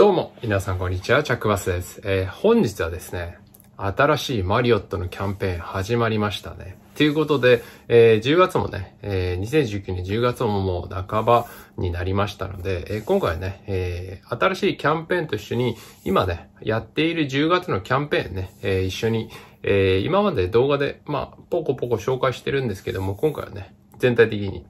どうも、皆さんこんにちは、チャックバスです。えー、本日はですね、新しいマリオットのキャンペーン始まりましたね。ということで、えー、10月もね、えー、2019年10月ももう半ばになりましたので、えー、今回ね、えー、新しいキャンペーンと一緒に、今ね、やっている10月のキャンペーンね、えー、一緒に、えー、今まで動画で、まあ、ポコポコ紹介してるんですけども、今回はね、全体的に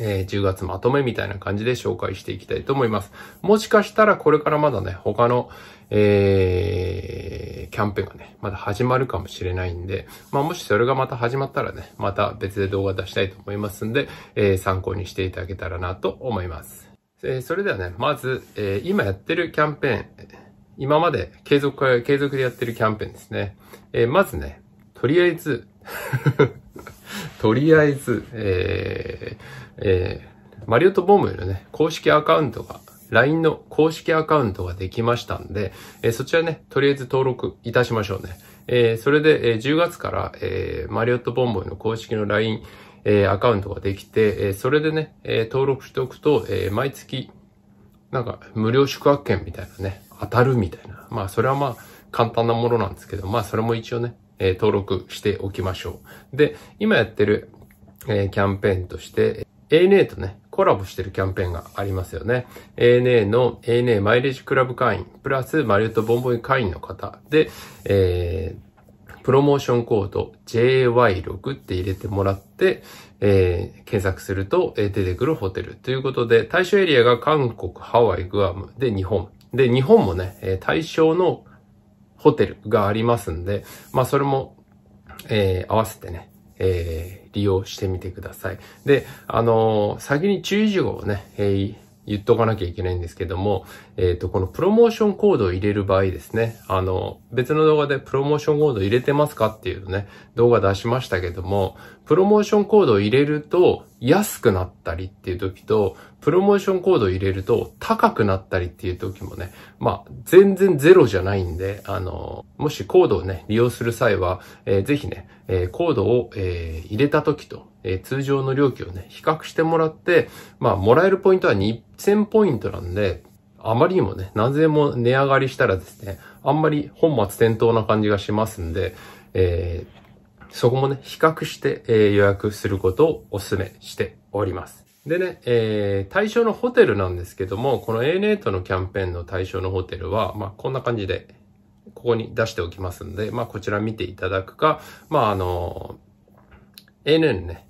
えー、10月まとめみたいな感じで紹介していきたいと思います。もしかしたらこれからまだね、他の、えー、キャンペーンがね、まだ始まるかもしれないんで、まあもしそれがまた始まったらね、また別で動画出したいと思いますんで、えー、参考にしていただけたらなと思います。えー、それではね、まず、えー、今やってるキャンペーン、今まで継続、継続でやってるキャンペーンですね。えー、まずね、とりあえずとりあえず、えー、えー、マリオットボムのね、公式アカウントが LINE の公式アカウントができましたんで、えー、そちらね、とりあえず登録いたしましょうね。えー、それで、えー、10月から、えー、マリオットボンボイの公式の LINE、えー、アカウントができて、えー、それでね、えー、登録しておくと、えー、毎月、なんか、無料宿泊券みたいなね、当たるみたいな。まあ、それはまあ、簡単なものなんですけど、まあ、それも一応ね、えー、登録しておきましょう。で、今やってる、えー、キャンペーンとして、ANA とね、コラボしてるキャンペーンがありますよね。ANA の ANA マイレージクラブ会員、プラスマリオットボンボイ会員の方で、えー、プロモーションコード JY6 って入れてもらって、えー、検索すると、え出てくるホテルということで、対象エリアが韓国、ハワイ、グアムで日本。で、日本もね、え対象のホテルがありますんで、まあそれも、えー、合わせてね、えー、利用してみてください。で、あのー、先に注意事項をね、えー、言っとかなきゃいけないんですけども、えっ、ー、と、このプロモーションコードを入れる場合ですね、あの、別の動画でプロモーションコード入れてますかっていうね、動画出しましたけども、プロモーションコードを入れると、安くなったりっていう時と、プロモーションコードを入れると高くなったりっていう時もね、まあ、全然ゼロじゃないんで、あの、もしコードをね、利用する際は、えー、ぜひね、えー、コードを、えー、入れた時と、えー、通常の料金をね、比較してもらって、まあ、もらえるポイントは2000ポイントなんで、あまりにもね、何千も値上がりしたらですね、あんまり本末転倒な感じがしますんで、えーそこもね、比較して、えー、予約することをお勧めしております。でね、えー、対象のホテルなんですけども、この a n a とのキャンペーンの対象のホテルは、まあ、こんな感じで、ここに出しておきますんで、まあ、こちら見ていただくか、まあ、あの ANN ね、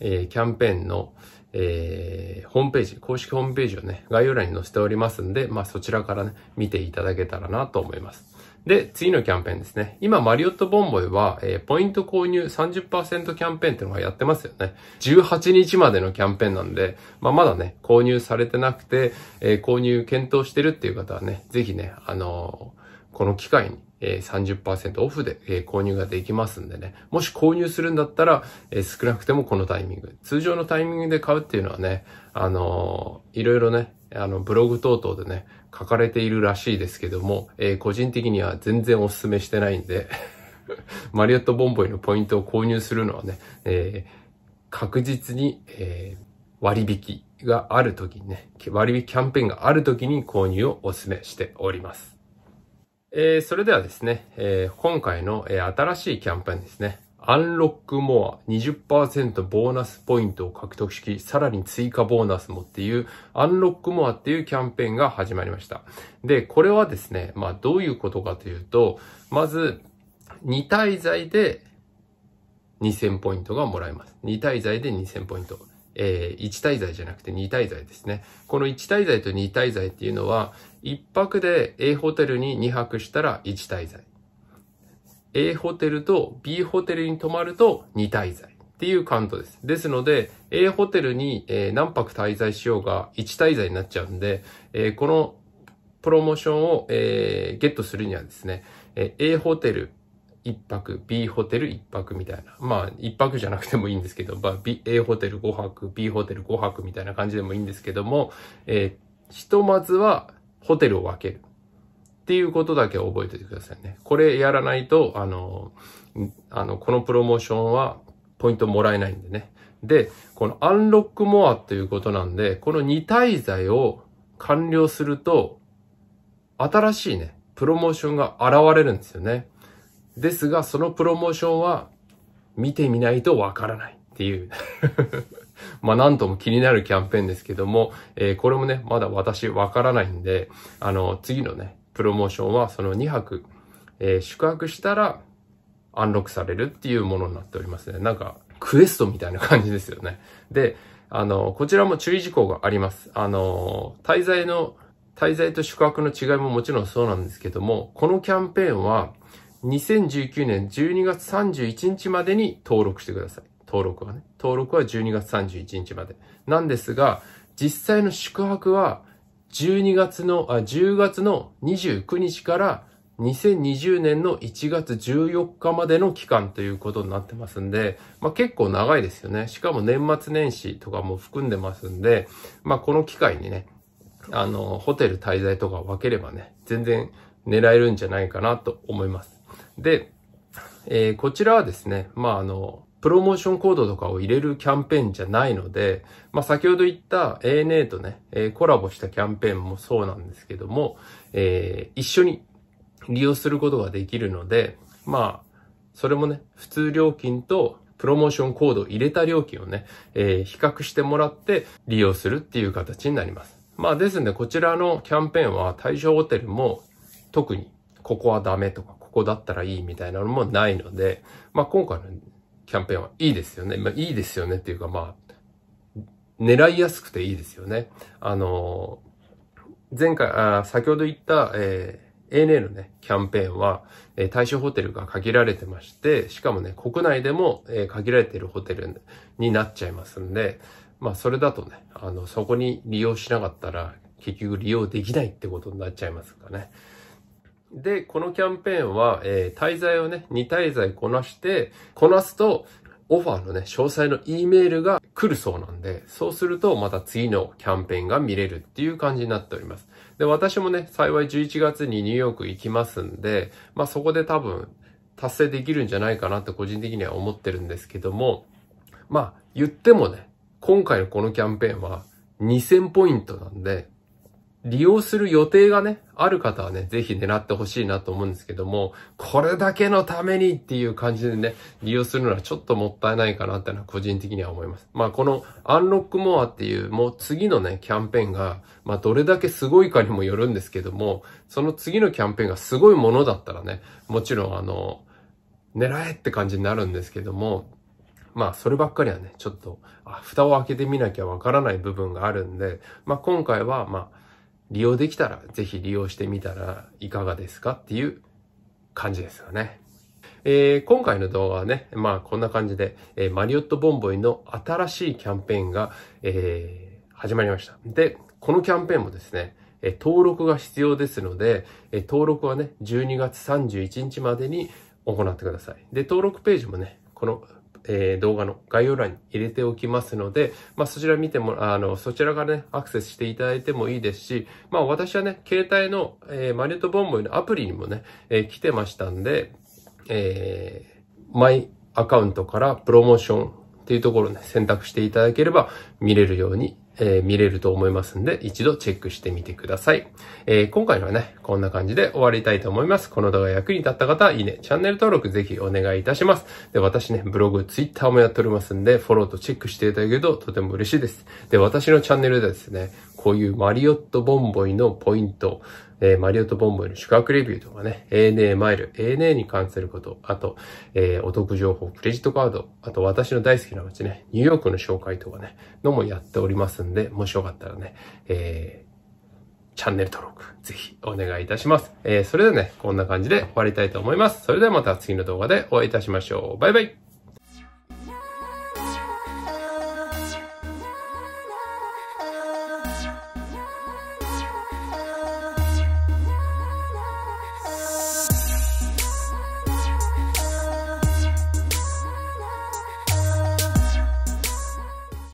えー、キャンペーンの、えー、ホームページ、公式ホームページをね、概要欄に載せておりますんで、まあ、そちらからね、見ていただけたらなと思います。で、次のキャンペーンですね。今、マリオットボンボイは、えー、ポイント購入30%キャンペーンっていうのがやってますよね。18日までのキャンペーンなんで、まあ、まだね、購入されてなくて、えー、購入検討してるっていう方はね、ぜひね、あのー、この機会に、えー、30%オフで、えー、購入ができますんでね。もし購入するんだったら、えー、少なくてもこのタイミング。通常のタイミングで買うっていうのはね、あのいろいろね、あの、ブログ等々でね、書かれているらしいですけども、えー、個人的には全然お勧めしてないんで マリオットボンボイのポイントを購入するのはね、えー、確実に、えー、割引がある時にね、割引キャンペーンがある時に購入をお勧めしております。えー、それではですね、えー、今回の、えー、新しいキャンペーンですね、アンロックモア20%ボーナスポイントを獲得し、さらに追加ボーナスもっていう、アンロックモアっていうキャンペーンが始まりました。で、これはですね、まあどういうことかというと、まず、2滞在で2000ポイントがもらえます。2滞在で2000ポイント。えー、1滞在じゃなくて2滞在ですね。この1滞在と2滞在っていうのは、1泊で A ホテルに2泊したら1滞在。A ホテルと B ホテルに泊まると2滞在っていうカウントです。ですので、A ホテルに、え何泊滞在しようが1滞在になっちゃうんで、えこのプロモーションを、えゲットするにはですね、え A ホテル1泊、B ホテル1泊みたいな。まあ、1泊じゃなくてもいいんですけど、まあ、A ホテル5泊、B ホテル5泊みたいな感じでもいいんですけども、えひとまずはホテルを分ける。っていうことだけ覚えておいてくださいね。これやらないと、あの、あの、このプロモーションはポイントもらえないんでね。で、このアンロックモアっていうことなんで、この2滞在を完了すると、新しいね、プロモーションが現れるんですよね。ですが、そのプロモーションは見てみないとわからないっていう まあなんとも気になるキャンペーンですけども、えー、これもね、まだ私わからないんで、あの、次のね、プロモーションはその2泊、えー、宿泊したらアンロックされるっていうものになっておりますね。なんか、クエストみたいな感じですよね。で、あの、こちらも注意事項があります。あの、滞在の、滞在と宿泊の違いももちろんそうなんですけども、このキャンペーンは、2019年12月31日までに登録してください。登録はね。登録は12月31日まで。なんですが、実際の宿泊は12月の、あ、10月の29日から2020年の1月14日までの期間ということになってますんで、まあ、結構長いですよね。しかも年末年始とかも含んでますんで、まあ、この機会にね、あの、ホテル滞在とか分ければね、全然狙えるんじゃないかなと思います。で、えー、こちらはですね、まあ、あの、プロモーションコードとかを入れるキャンペーンじゃないので、まあ、先ほど言った ANA とね、えコラボしたキャンペーンもそうなんですけども、えー、一緒に利用することができるので、まあ、それもね、普通料金とプロモーションコードを入れた料金をね、えー、比較してもらって利用するっていう形になります。まあですので、こちらのキャンペーンは対象ホテルも特にここはダメとか、ここだったらいいみたいなのもないので、まあ今回のキャンペーンはいいですよね。まあ、いいですよねっていうか、まあ、狙いやすくていいですよね。あのー、前回、あ先ほど言った、えー ANA のね、キャンペーンは、えー、対象ホテルが限られてまして、しかもね、国内でも、えー、限られているホテルになっちゃいますんで、まあ、それだとね、あの、そこに利用しなかったら、結局利用できないってことになっちゃいますからね。で、このキャンペーンは、えー、滞在をね、2滞在こなして、こなすと、オファーのね、詳細の E メールが来るそうなんで、そうするとまた次のキャンペーンが見れるっていう感じになっております。で、私もね、幸い11月にニューヨーク行きますんで、まあそこで多分達成できるんじゃないかなって個人的には思ってるんですけども、まあ言ってもね、今回のこのキャンペーンは2000ポイントなんで、利用する予定がね、ある方はね、ぜひ狙ってほしいなと思うんですけども、これだけのためにっていう感じでね、利用するのはちょっともったいないかなってのは個人的には思います。まあこのアンロックモアっていうもう次のね、キャンペーンが、まあどれだけすごいかにもよるんですけども、その次のキャンペーンがすごいものだったらね、もちろんあの、狙えって感じになるんですけども、まあ、そればっかりはね、ちょっと、あ、蓋を開けてみなきゃわからない部分があるんで、まあ今回は、まあ、利用できたら、ぜひ利用してみたらいかがですかっていう感じですよね。えー、今回の動画はね、まあこんな感じで、えー、マリオットボンボイの新しいキャンペーンが、えー、始まりました。で、このキャンペーンもですね、え登録が必要ですので、え登録はね、12月31日までに行ってください。で、登録ページもね、このえー、動画の概要欄に入れておきますので、まあ、そちら見ても、あの、そちらからね、アクセスしていただいてもいいですし、まあ、私はね、携帯の、えー、マリオットボンボイのアプリにもね、えー、来てましたんで、えー、マイアカウントからプロモーションっていうところをね、選択していただければ見れるようにえー、見れると思いますんで、一度チェックしてみてください。えー、今回のはね、こんな感じで終わりたいと思います。この動画役に立った方は、いいね、チャンネル登録ぜひお願いいたします。で、私ね、ブログ、ツイッターもやっておりますんで、フォローとチェックしていただけるととても嬉しいです。で、私のチャンネルでですね、こういうマリオットボンボイのポイント、えー、マリオットボンボイの宿泊レビューとかね、ANA マイル、ANA に関すること、あと、えー、お得情報、クレジットカード、あと私の大好きな街ね、ニューヨークの紹介とかね、のもやっておりますんで、もしよかったらね、えー、チャンネル登録、ぜひお願いいたします。えー、それではね、こんな感じで終わりたいと思います。それではまた次の動画でお会いいたしましょう。バイバイ